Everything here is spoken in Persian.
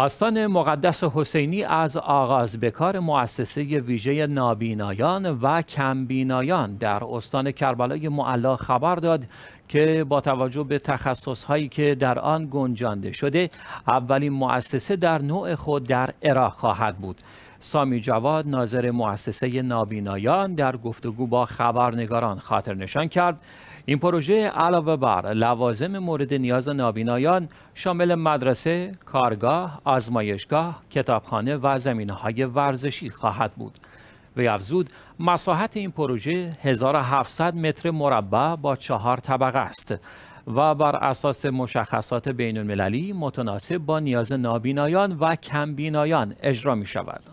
آستان مقدس حسینی از آغاز به کار مؤسسه ویژه نابینایان و کمبینایان در استان کربلای معلا خبر داد که با توجه به تخصصهایی که در آن گنجانده شده اولین مؤسسه در نوع خود در عراق خواهد بود سامی جواد ناظر مؤسسه نابینایان در گفتگو با خبرنگاران خاطر نشان کرد این پروژه علاوه بر لوازم مورد نیاز نابینایان شامل مدرسه، کارگاه، آزمایشگاه، کتابخانه و زمینه ورزشی خواهد بود. وی افزود مساحت این پروژه 1700 متر مربع با چهار طبقه است و بر اساس مشخصات بین المللی متناسب با نیاز نابینایان و کمبینایان اجرا می شود.